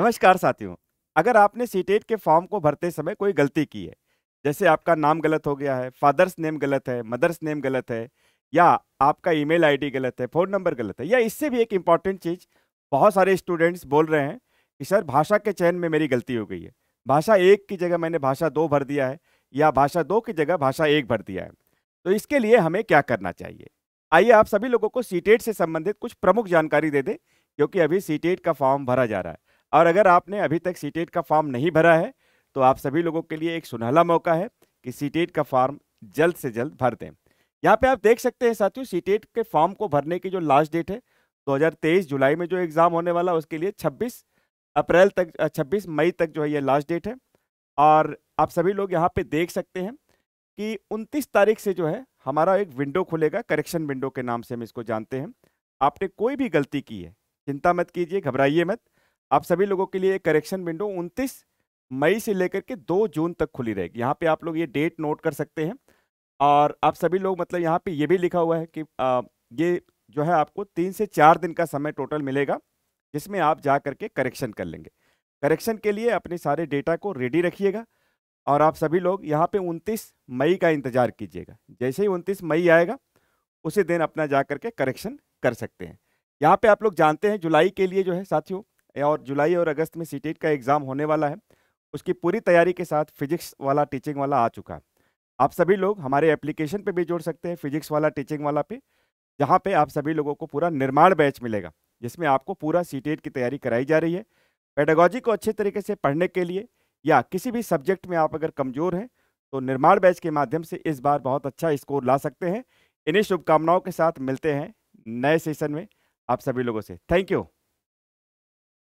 नमस्कार साथियों अगर आपने सीटेट e के फॉर्म को भरते समय कोई गलती की है जैसे आपका नाम गलत हो गया है फादर्स नेम गलत है मदर्स नेम गलत है या आपका ईमेल आईडी गलत है फ़ोन नंबर गलत है या इससे भी एक इम्पॉर्टेंट चीज़ बहुत सारे स्टूडेंट्स बोल रहे हैं कि सर भाषा के चयन में मेरी गलती हो गई है भाषा एक की जगह मैंने भाषा दो भर दिया है या भाषा दो की जगह भाषा एक भर दिया है तो इसके लिए हमें क्या करना चाहिए आइए आप सभी लोगों को सीटेट e से संबंधित कुछ प्रमुख जानकारी दे दें क्योंकि अभी सीटेट e का फॉर्म भरा जा रहा है और अगर आपने अभी तक सी का फॉर्म नहीं भरा है तो आप सभी लोगों के लिए एक सुनहला मौका है कि सी का फॉर्म जल्द से जल्द भर दें यहाँ पे आप देख सकते हैं साथियों सी के फॉर्म को भरने की जो लास्ट डेट है 2023 जुलाई में जो एग्ज़ाम होने वाला उसके लिए 26 अप्रैल तक 26 मई तक जो है ये लास्ट डेट है और आप सभी लोग यहाँ पे देख सकते हैं कि 29 तारीख से जो है हमारा एक विंडो खुलेगा करेक्शन विंडो के नाम से हम इसको जानते हैं आपने कोई भी गलती की है चिंता मत कीजिए घबराइए मत आप सभी लोगों के लिए करेक्शन विंडो 29 मई से लेकर के 2 जून तक खुली रहेगी यहाँ पे आप लोग ये डेट नोट कर सकते हैं और आप सभी लोग मतलब यहाँ पे ये भी लिखा हुआ है कि आ, ये जो है आपको तीन से चार दिन का समय टोटल मिलेगा जिसमें आप जा करके करेक्शन कर लेंगे करेक्शन के लिए अपने सारे डेटा को रेडी रखिएगा और आप सभी लोग यहाँ पे 29 मई का इंतज़ार कीजिएगा जैसे ही 29 मई आएगा उसी दिन अपना जा करके करेक्शन कर सकते हैं यहाँ पे आप लोग जानते हैं जुलाई के लिए जो है साथियों और जुलाई और अगस्त में सी e का एग्ज़ाम होने वाला है उसकी पूरी तैयारी के साथ फिजिक्स वाला टीचिंग वाला आ चुका है आप सभी लोग हमारे एप्लीकेशन पे भी जोड़ सकते हैं फिजिक्स वाला टीचिंग वाला पे जहाँ पे आप सभी लोगों को पूरा निर्माण बैच मिलेगा जिसमें आपको पूरा सी e की तैयारी कराई जा रही है पेडागॉजी को अच्छे तरीके से पढ़ने के लिए या किसी भी सब्जेक्ट में आप अगर कमज़ोर हैं तो निर्माण बैच के माध्यम से इस बार बहुत अच्छा स्कोर ला सकते हैं इन्हीं शुभकामनाओं के साथ मिलते हैं नए सेशन में आप सभी लोगों से थैंक यू